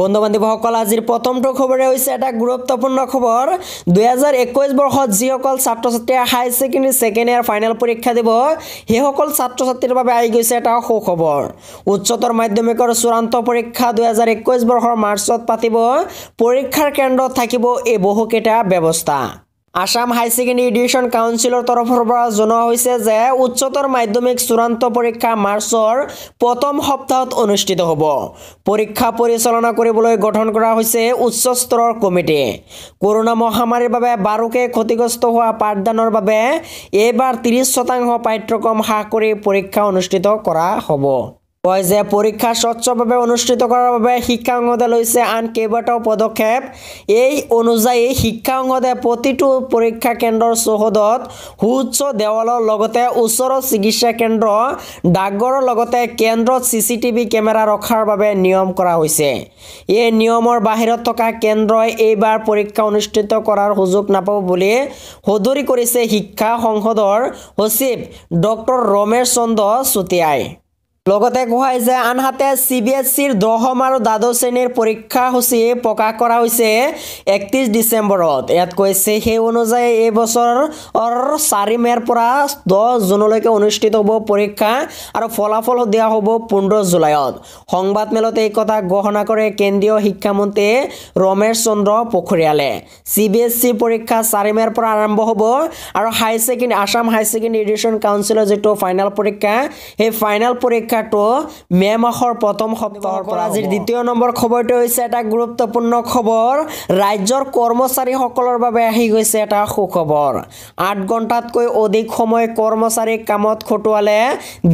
বন্ধু বান্ধৱসকল আজিৰ প্ৰথমটো খবৰে হৈছে এটা গুৰুত্বপূৰ্ণ খবৰ দুহেজাৰ একৈছ বৰ্ষত যিসকল ছাত্ৰ ছাত্ৰীয়ে high secondary second year final পৰীক্ষা দিব সেইসকল ছাত্ৰ ছাত্ৰীৰ বাবে আহি গৈছে এটা সুখবৰ উচ্চতৰ মাধ্যমিকৰ চূড়ান্ত পৰীক্ষা দুহেজাৰ একৈছ বৰ্ষৰ মাৰ্চত পাতিব পৰীক্ষাৰ কেন্দ্ৰত থাকিব এই বহুকেইটা ব্যৱস্থা আসাম হাই ছেকেণ্ডেৰী এডুকেশ্যন কাউন্সিলৰ তৰফৰ পৰা জনোৱা হৈছে যে উচ্চতৰ মাধ্যমিক চূড়ান্ত পৰীক্ষা মাৰ্চৰ প্ৰথম সপ্তাহত অনুষ্ঠিত হ'ব পৰীক্ষা পৰিচালনা কৰিবলৈ গঠন কৰা হৈছে উচ্চস্তৰৰ কমিটি কৰোণা মহামাৰীৰ বাবে বাৰুকে ক্ষতিগ্ৰস্ত হোৱা পাঠদানৰ বাবে এইবাৰ ত্ৰিছ শতাংশ পাঠ্যক্ৰম হ্ৰাস কৰি পৰীক্ষা অনুষ্ঠিত কৰা হ'ব কয় যে পৰীক্ষা স্বচ্ছভাৱে অনুষ্ঠিত কৰাৰ বাবে শিক্ষা সংসদে লৈছে আন কেইবাটাও পদক্ষেপ এই অনুযায়ী শিক্ষা সংসদে প্ৰতিটো পৰীক্ষা কেন্দ্ৰৰ চৌহদত সুউচ্চ দেৱালৰ লগতে ওচৰৰ চিকিৎসা কেন্দ্ৰ ডাকঘৰৰ লগতে কেন্দ্ৰত চি চি টিভি কেমেৰা ৰখাৰ বাবে নিয়ম কৰা হৈছে এই নিয়মৰ বাহিৰত থকা কেন্দ্ৰই এইবাৰ পৰীক্ষা অনুষ্ঠিত কৰাৰ সুযোগ নাপাব বুলি সদৰি কৰিছে শিক্ষা সংসদৰ সচিব ডক্টৰ ৰমেশ চন্দ্ৰ চুতীয়াই লগতে কোৱাই যে আনহাতে চি বি এছ চিৰ দশম আৰু দ্বাদশ শ্ৰেণীৰ পৰীক্ষা সূচী প্ৰকাশ কৰা হৈছে একত্ৰিছ ডিচেম্বৰত ইয়াত কৈছে সেই অনুযায়ী এই বছৰৰ চাৰি মে'ৰ পৰা দহ জুনলৈকে অনুষ্ঠিত হ'ব পৰীক্ষা আৰু ফলাফল দিয়া হ'ব পোন্ধৰ জুলাইত সংবাদমেলত এই কথা ঘোষণা কৰে কেন্দ্ৰীয় শিক্ষামন্ত্ৰী ৰমেশ চন্দ্ৰ পোখৰিয়ালে চি বি এছ চি পৰীক্ষা চাৰি মে'ৰ পৰা আৰম্ভ হ'ব আৰু high second Assam high secondary education কাউঞ্চিলৰ যিটো ফাইনেল পৰীক্ষা সেই ফাইনেল পৰীক্ষা নিশাটো মে মাহৰ প্ৰথম সপ্তাহৰ পৰা আজিৰ দ্বিতীয় নম্বৰ খবৰটো হৈছে এটা গুৰুত্বপূৰ্ণ খবৰ ৰাজ্যৰ কৰ্মচাৰীসকলৰ বাবে আহি গৈছে এটা সুখবৰ আঠ ঘণ্টাতকৈ অধিক সময় কৰ্মচাৰী কামত খটুৱালে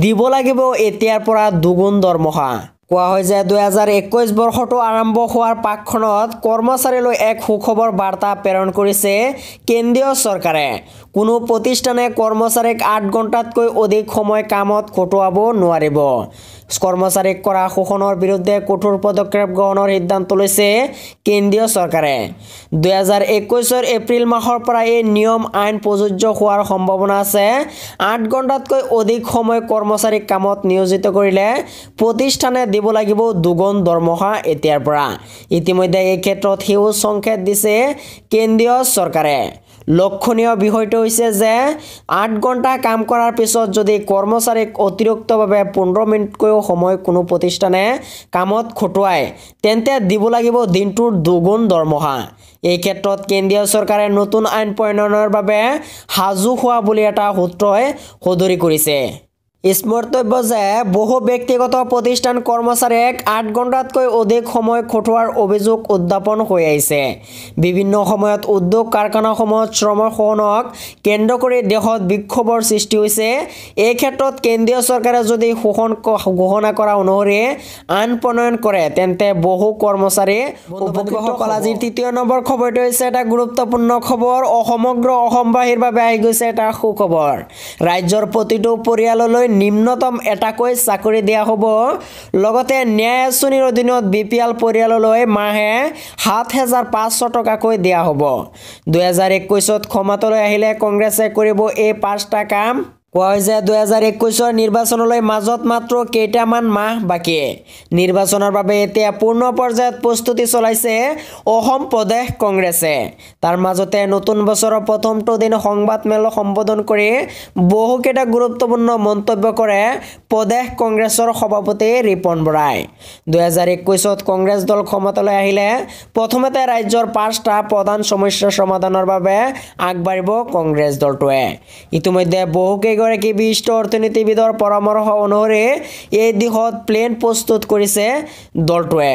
দিব লাগিব এতিয়াৰ পৰা দুগুণ দৰমহা কোৱা হয় যে দুহেজাৰ একৈছ বৰ্ষটো আৰম্ভ হোৱাৰ পাকখনত কৰ্মচাৰীলৈ এক সুখবৰ বাৰ্তা প্ৰেৰণ কৰিছে কেন্দ্ৰীয় চৰকাৰে কোনো প্ৰতিষ্ঠানে কৰ্মচাৰীক আঠ ঘণ্টাতকৈ অধিক সময় কামত খটুৱাব নোৱাৰিব কৰ্মচাৰীক কৰা শোষণৰ বিৰুদ্ধে কঠোৰ পদক্ষেপ গ্ৰহণৰ সিদ্ধান্ত লৈছে কেন্দ্ৰীয় চৰকাৰে দুহেজাৰ একৈছৰ এপ্ৰিল মাহৰ পৰা এই নিয়ম আইন প্ৰযোজ্য হোৱাৰ সম্ভাৱনা আছে আঠ ঘণ্টাতকৈ অধিক সময় কৰ্মচাৰীক কামত নিয়োজিত কৰিলে প্ৰতিষ্ঠানে দিব দিব লাগিব দুগুণ দৰমহা এতিয়াৰ পৰা ইতিমধ্যে এই ক্ষেত্ৰত সেউজ সংকেত দিছে কেন্দ্ৰীয় চৰকাৰে লক্ষণীয় বিষয়টো হৈছে যে আঠ ঘণ্টা কাম কৰাৰ পিছত যদি কৰ্মচাৰীক অতিৰিক্তভাৱে পোন্ধৰ মিনিটকৈও সময় কোনো প্ৰতিষ্ঠানে কামত খটুৱায় তেন্তে দিব লাগিব দিনটোৰ দুগুণ দৰমহা এই ক্ষেত্ৰত কেন্দ্ৰীয় চৰকাৰে নতুন আইন প্ৰণয়নৰ বাবে সাজু হোৱা বুলি এটা সূত্ৰই সদৰি কৰিছে স্মর্তব্য যে বহু ব্যক্তিগত প্রতিষ্ঠান কর্মচারীক আট ঘণ্টাতক অধিক সময় খটুয়ার অভিযোগ উদযাপন হয়ে আছে বিভিন্ন সময়ত উদ্যোগ কারখানাসমূহ শ্রম সহনক কেন্দ্র করে দেহত বিক্ষোভের সৃষ্টি হয়েছে এই ক্ষেত্রে কেন্দ্রীয় সরকারে যদি শোষণ ঘোষণা করা অনুসরি আন প্রণয়ন করে তেন্তে বহু কর্মচারী উপকৃতসকল আজি তৃতীয় নম্বর খবরটি হয়েছে এটা গুরুত্বপূর্ণ খবর সমগ্র অসমবাসীর বাবে আহি গেছে এটা সুখবর রাজ্যের প্রতিটি পরিয়াললৈ নিম্নতম এটাকৈ চাকৰি দিয়া হ'ব লগতে ন্যায় আঁচনিৰ অধীনত বি পি এল পৰিয়াললৈ মাহে সাত হেজাৰ পাঁচশ টকাকৈ দিয়া হ'ব দুহেজাৰ একৈছত ক্ষমতালৈ আহিলে কংগ্ৰেছে কৰিব এই পাঁচটা কাম কোৱা হৈছে দুহেজাৰ একৈছৰ নিৰ্বাচনলৈ মাজত মাত্ৰ কেইটামান মাহ বাকী নিৰ্বাচনৰ বাবে এতিয়া পূৰ্ণ পৰ্যায়ত প্ৰস্তুতি চলাইছে অসম প্ৰদেশ কংগ্ৰেছে তাৰ মাজতে নতুন বছৰৰ প্ৰথমটো দিন সংবাদমেল সম্বোধন কৰি বহুকেইটা গুৰুত্বপূৰ্ণ মন্তব্য কৰে প্ৰদেশ কংগ্ৰেছৰ সভাপতি ৰিপন বৰাই দুহেজাৰ একৈছত কংগ্ৰেছ দল ক্ষমতালৈ আহিলে প্ৰথমতে ৰাজ্যৰ পাঁচটা প্ৰধান সমস্যাৰ সমাধানৰ বাবে আগবাঢ়িব কংগ্ৰেছ দলটোৱে ইতিমধ্যে বহুকেইগৰাকী এগৰাকী বিশিষ্ট অৰ্থনীতিবিদৰ পৰামৰ্শ অনুসৰি এই দিশত প্লেন প্ৰস্তুত কৰিছে দলটোৱে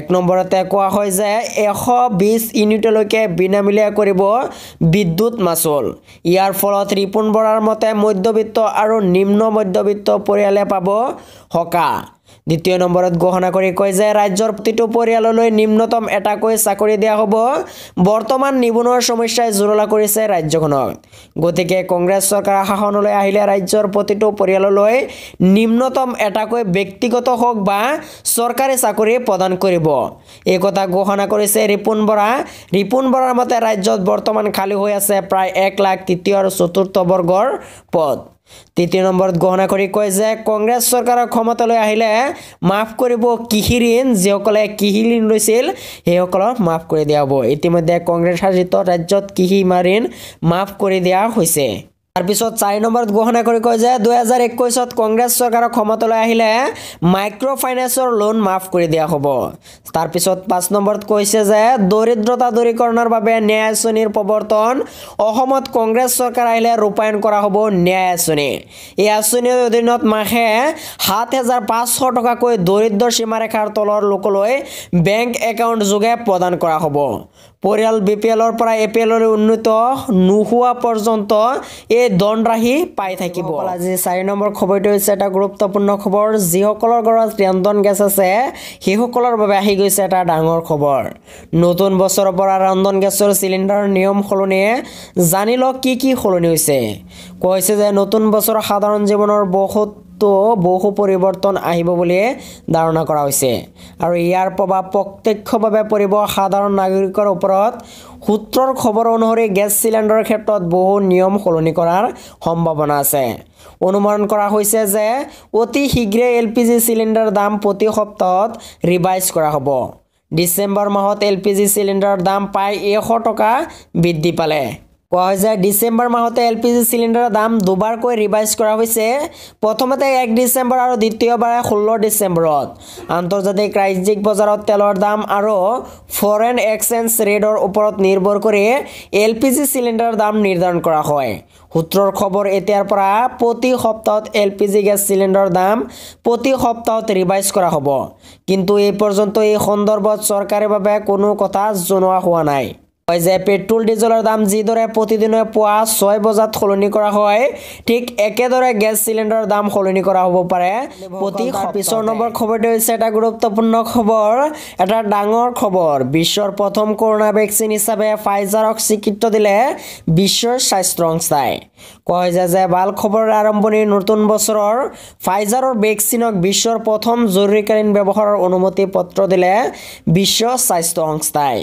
এক নম্বৰতে কোৱা হয় যে এশ বিছ ইউনিটলৈকে বিনামূলীয়া কৰিব বিদ্যুৎ মাচুল ইয়াৰ ফলত ৰিপুণ বৰাৰ মতে মধ্যবিত্ত আৰু নিম্ন মধ্যবিত্ত পৰিয়ালে পাব সকাহ দ্বিতীয় নম্বৰত ঘোষণা কৰি কয় যে ৰাজ্যৰ প্ৰতিটো পৰিয়াললৈ নিম্নতম এটাকৈ চাকৰি দিয়া হ'ব বৰ্তমান নিবনুৱাৰ সমস্যাই জোৰলা কৰিছে ৰাজ্যখনক গতিকে কংগ্ৰেছ চৰকাৰ শাসনলৈ আহিলে ৰাজ্যৰ প্ৰতিটো পৰিয়াললৈ নিম্নতম এটাকৈ ব্যক্তিগত হওক বা চৰকাৰী চাকৰি প্ৰদান কৰিব এই কথা ঘোষণা কৰিছে ৰিপুণ বৰা ৰিপুণ বৰাৰ মতে ৰাজ্যত বৰ্তমান খালী হৈ আছে প্ৰায় এক লাখ তৃতীয় আৰু চতুৰ্থ বৰ্গৰ পদ তৃতীয় নম্বৰত গহনা কৰি কয় যে কংগ্ৰেছ চৰকাৰৰ ক্ষমতালৈ আহিলে মাফ কৰিব কৃষি ঋণ যিসকলে কৃষি ঋণ লৈছিল সেইসকলক মাফ কৰি দিয়া হ'ব ইতিমধ্যে কংগ্ৰেছ শাসিত ৰাজ্যত কৃষি ঋণ মাফ কৰি দিয়া হৈছে তাৰপিছত চাৰি নম্বৰত ঘোষণা কৰি কয় যে দুহেজাৰ একৈছত কংগ্ৰেছ চৰকাৰৰ ক্ষমতালৈ আহিলে মাইক্ৰ' ফাইনেন্সৰ লোন মাফ কৰি দিয়া হ'ব তাৰপিছত পাঁচ নম্বৰত কৈছে যে দৰিদ্ৰতা দূৰীকৰণৰ বাবে ন্যায় আঁচনিৰ প্ৰৱৰ্তন অসমত কংগ্ৰেছ চৰকাৰ আহিলে ৰূপায়ণ কৰা হ'ব ন্যায় আঁচনি এই আঁচনিৰ অধীনত মাহে সাত হেজাৰ পাঁচশ টকাকৈ দৰিদ্ৰ সীমাৰেখাৰ তলৰ লোকলৈ বেংক একাউণ্ট যোগে প্ৰদান কৰা হ'ব পৰিয়াল বি পি এলৰ পৰা এ পি এললৈ উন্নীত নোহোৱা পৰ্যন্ত এই দণ্ডৰাহি পাই থাকিব আজি চাৰি নম্বৰ খবৰটো হৈছে এটা গুৰুত্বপূৰ্ণ খবৰ যিসকলৰ ঘৰত ৰন্ধন গেছ আছে সেইসকলৰ বাবে আহি গৈছে এটা ডাঙৰ খবৰ নতুন বছৰৰ পৰা ৰন্ধন গেছৰ চিলিণ্ডাৰৰ নিয়ম সলনিয়ে জানি লওক কি কি সলনি হৈছে কৈছে যে নতুন বছৰ সাধাৰণ জীৱনৰ বহুত তো বহু পৰিৱৰ্তন আহিব বলে ধাৰণা কৰা হৈছে আৰু ইয়াৰ প্ৰভাৱ প্ৰত্যক্ষভাৱে পৰিব সাধাৰণ নাগৰিকৰ ওপৰত সূত্ৰৰ খবৰ অনুসৰি গেছ চিলিণ্ডাৰৰ ক্ষেত্ৰত বহু নিয়ম সলনি কৰাৰ সম্ভাৱনা আছে অনুমান কৰা হৈছে যে অতি শীঘ্ৰে এল পি জি চিলিণ্ডাৰৰ দাম প্ৰতি সপ্তাহত ৰিভাইজ কৰা হব ডিচেম্বৰ মাহত এল পি জি চিলিণ্ডাৰৰ দাম প্ৰায় এশ টকা বৃদ্ধি পালে কোৱা হৈছে ডিচেম্বৰ মাহতে এল পি জি চিলিণ্ডাৰৰ দাম দুবাৰকৈ ৰিভাইজ কৰা হৈছে প্ৰথমতে এক ডিচেম্বৰ আৰু দ্বিতীয়বাৰে ষোল্ল ডিচেম্বৰত আন্তৰ্জাতিক ৰাজ্যিক বজাৰত তেলৰ দাম আৰু ফৰেন এক্সেঞ্জ ৰেডৰ ওপৰত নিৰ্ভৰ কৰি এল পি জি চিলিণ্ডাৰৰ দাম নিৰ্ধাৰণ কৰা হয় সূত্ৰৰ খবৰ এতিয়াৰ পৰা প্ৰতি সপ্তাহত এল পি জি গেছ চিলিণ্ডাৰৰ দাম প্ৰতি সপ্তাহত ৰিভাইজ কৰা হ'ব কিন্তু এই পৰ্যন্ত এই সন্দৰ্ভত বাবে কোনো কথা জনোৱা হোৱা নাই হয় যে পেট্ৰল ডিজেলৰ দাম যিদৰে প্ৰতিদিনে পুৱা ছয় বজাত সলনি কৰা হয় ঠিক একেদৰে গেছ চিলিণ্ডাৰৰ দাম সলনি কৰা হ'ব পাৰে প্ৰতি পিছৰ নম্বৰ খবৰটো হৈছে এটা গুৰুত্বপূৰ্ণ খবৰ এটা ডাঙৰ খবৰ বিশ্বৰ প্ৰথম কৰোণা ভেকচিন হিচাপে ফাইজাৰক স্বীকৃত দিলে বিশ্বৰ স্বাস্থ্য সংস্থাই কয় যে যে ভাল খবৰৰ আৰম্ভণি নতুন বছৰৰ ফাইজাৰৰ ভেকচিনক বিশ্বৰ প্ৰথম জৰুৰীকালীন ব্যৱহাৰৰ অনুমতি পত্ৰ দিলে বিশ্ব স্বাস্থ্য সংস্থাই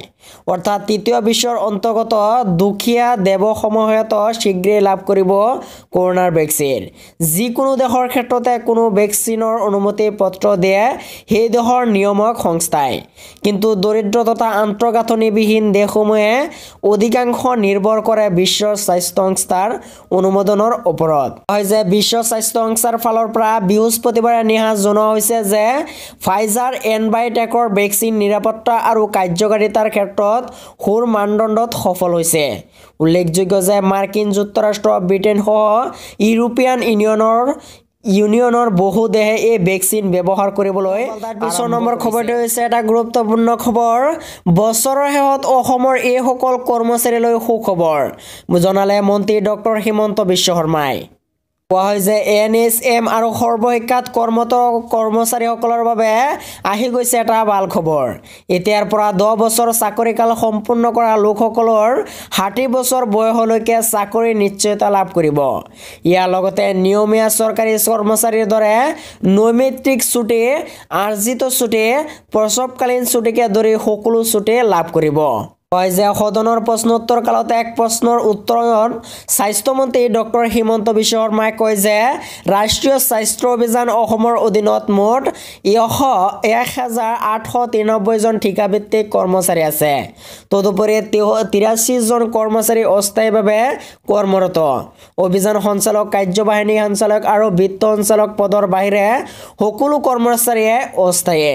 অৰ্থাৎ তৃতীয় বিশ্বৰ অন্তৰ্গত দুখীয়া দেৱসমূহত শীঘ্ৰেই লাভ কৰিব কৰোণাৰ ভেকচিন যিকোনো দেশৰ ক্ষেত্ৰতে কোনো ভেকচিনৰ অনুমতি পত্ৰ দিয়ে সেই দেশৰ নিয়ামক সংস্থাই কিন্তু দৰিদ্ৰ তথা আন্তঃগাঁথনিবিহীন দেশসমূহে অধিকাংশ নিৰ্ভৰ কৰে বিশ্ব স্বাস্থ্য সংস্থাৰ অনুমোদনৰ ওপৰত হয় যে বিশ্ব স্বাস্থ্য সংস্থাৰ ফালৰ পৰা বৃহস্পতিবাৰে নিশা জনোৱা হৈছে যে ফাইজাৰ এনবাইটেকৰ ভেকচিন নিৰাপত্তা আৰু কাৰ্যকাৰিতাৰ ক্ষেত্ৰত ক্ষেত্ৰত সুৰ মানদণ্ডত সফল হৈছে উল্লেখযোগ্য যে মাৰ্কিন যুক্তৰাষ্ট্ৰ ব্ৰিটেইনসহ ইউৰোপীয়ান ইউনিয়নৰ ইউনিয়নৰ বহু দেহে এই ভেকচিন ব্যৱহাৰ কৰিবলৈ পিছৰ নম্বৰ খবৰটো হৈছে এটা গুৰুত্বপূৰ্ণ খবৰ বছৰৰ শেষত অসমৰ এইসকল কৰ্মচাৰীলৈ সুখবৰ জনালে মন্ত্ৰী ডক্টৰ হিমন্ত বিশ্ব শৰ্মাই কোৱা হয় যে এন এছ এম আৰু সৰ্বশিক্ষাত কৰ্মত কৰ্মচাৰীসকলৰ বাবে আহি গৈছে এটা ভাল খবৰ এতিয়াৰ পৰা দহ বছৰ চাকৰি কাল সম্পূৰ্ণ কৰা লোকসকলৰ ষাঠি বছৰ বয়সলৈকে চাকৰি নিশ্চয়তা লাভ কৰিব ইয়াৰ লগতে নিয়মীয়া চৰকাৰী কৰ্মচাৰীৰ দৰে নৈমিত্ৰিক ছুটি আৰ্জিত ছুটি প্ৰসৱকালীন ছুটিকে ধৰি সকলো ছুটি লাভ কৰিব কয় যে সদনৰ প্ৰশ্নোত্তৰ কালত এক প্ৰশ্নৰ উত্তৰত স্বাস্থ্যমন্ত্ৰী ডক্টৰ হিমন্ত বিশ্ব শৰ্মাই কয় যে ৰাষ্ট্ৰীয় স্বাস্থ্য অভিযান অসমৰ অধীনত মুঠ এশ এক হাজাৰ আঠশ তিৰানব্বৈজন ঠিকাভিত্তিক কৰ্মচাৰী আছে তদুপৰি তিৰাশীজন কৰ্মচাৰী অস্থায়ীভাৱে কৰ্মৰত অভিযান সঞ্চালক কাৰ্যবাহিনী সঞ্চালক আৰু বিত্ত সঞ্চালক পদৰ বাহিৰে সকলো কৰ্মচাৰীয়ে অস্থায়ী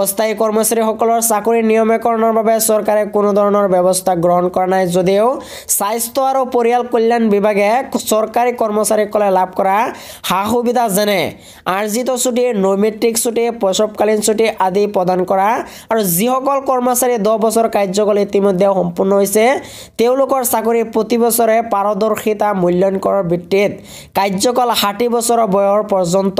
অস্থায়ী কৰ্মচাৰীসকলৰ চাকৰি নিয়মীকৰণৰ বাবে চৰকাৰে কোনো ধৰণৰ ধৰণৰ ব্যৱস্থা গ্ৰহণ কৰা নাই যদিও স্বাস্থ্য আৰু পৰিয়াল কল্যাণ বিভাগে চৰকাৰী কৰ্মচাৰীসকলে লাভ কৰা সা সুবিধা যেনে আৰ্জিত ছুটি নৈ ছুটি প্ৰসৱকালীন ছুটি আদি প্ৰদান কৰা আৰু যিসকল কৰ্মচাৰী দহ বছৰ কাৰ্যকাল ইতিমধ্যে সম্পূৰ্ণ হৈছে তেওঁলোকৰ চাকৰি প্ৰতি বছৰে পাৰদৰ্শিতা মূল্যায়নকৰণৰ ভিত্তিত কাৰ্যকাল ষাঠি বছৰৰ বয়স পৰ্যন্ত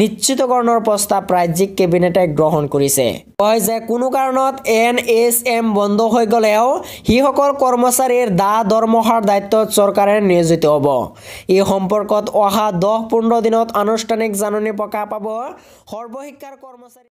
নিশ্চিতকৰণৰ প্ৰস্তাৱ ৰাজ্যিক কেবিনেটে গ্ৰহণ কৰিছে কয় যে কোনো কাৰণত এন এছ এম বন্ধ হৈ গ'ল হলেও সেইসকল কৰ্মচাৰীৰ দা দৰমহাৰ দায়িত্ব চৰকাৰে নিয়োজিত হ'ব এই সম্পৰ্কত অহা দহ পোন্ধৰ দিনত আনুষ্ঠানিক জাননী প্ৰকাশ পাব সৰ্বশিক্ষাৰ কৰ্মচাৰী